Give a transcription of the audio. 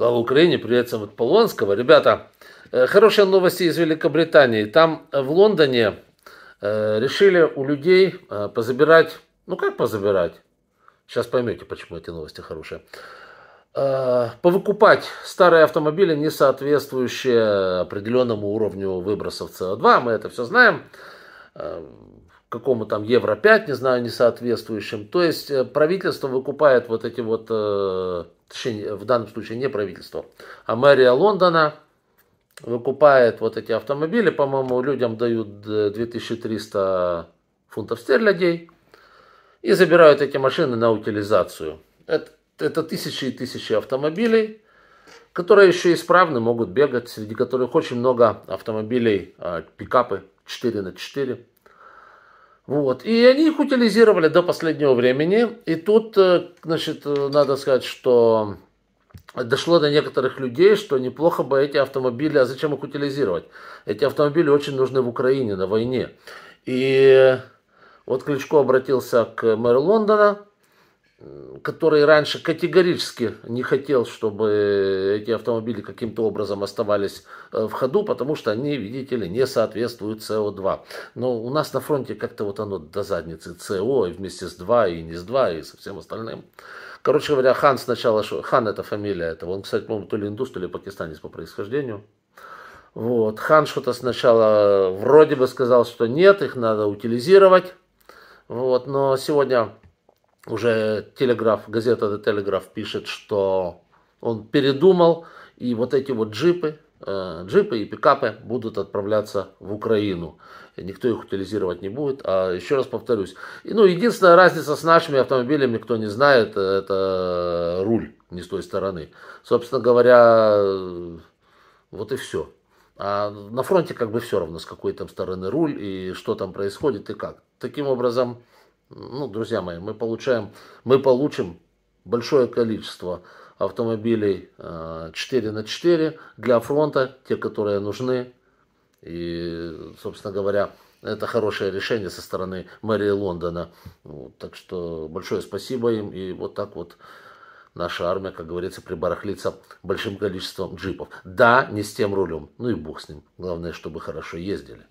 Слава Украине, приветствуем от Полонского. Ребята, э, хорошие новости из Великобритании. Там э, в Лондоне э, решили у людей позабирать, ну как позабирать? Сейчас поймете, почему эти новости хорошие. Повыкупать старые автомобили, не соответствующие определенному уровню выбросов СО2. Мы это все знаем какому там евро 5, не знаю, не соответствующим. То есть правительство выкупает вот эти вот точнее, в данном случае не правительство, а мэрия Лондона выкупает вот эти автомобили, по-моему, людям дают 2300 э, фунтов стерлядей и забирают эти машины на утилизацию. Это, это тысячи и тысячи автомобилей, которые еще исправны, могут бегать, среди которых очень много автомобилей, а, пикапы 4 на 4 вот. И они их утилизировали до последнего времени. И тут, э, значит, э, надо сказать, что дошло до некоторых людей, что неплохо бы эти автомобили, а зачем их утилизировать? Эти автомобили очень нужны в Украине на войне. И вот Кличко обратился к мэру Лондона, Э, который раньше категорически не хотел, чтобы эти автомобили каким-то образом оставались э, в ходу, потому что они, видите ли, не соответствуют СО2. Но у нас на фронте как-то вот оно до задницы СО и вместе с 2, и не с 2, и со всем остальным. Короче говоря, Хан сначала, Хан это фамилия этого, он, кстати, по-моему, то ли индус, то ли пакистанец по происхождению. Вот. Хан что-то сначала вроде бы сказал, что нет, их надо утилизировать. Вот. Но сегодня уже телеграф, газета The Telegraph пишет, что он передумал, и вот эти вот джипы, э, джипы и пикапы будут отправляться в Украину. Никто их утилизировать не будет. А еще раз повторюсь. И, ну, единственная разница с нашими автомобилями, кто не знает, это руль не с той стороны. Собственно говоря, вот и все. А на фронте как бы все равно, с какой там стороны руль и что там происходит и как. Таким образом, ну, друзья мои, мы, получаем, мы получим большое количество автомобилей 4 э, на 4 для фронта, те, которые нужны. И, собственно говоря, это хорошее решение со стороны мэрии Лондона. Вот, так что большое спасибо им. И вот так вот наша армия, как говорится, прибарахлится большим количеством джипов. Да, не с тем рулем. Ну и бог с ним. Главное, чтобы хорошо ездили.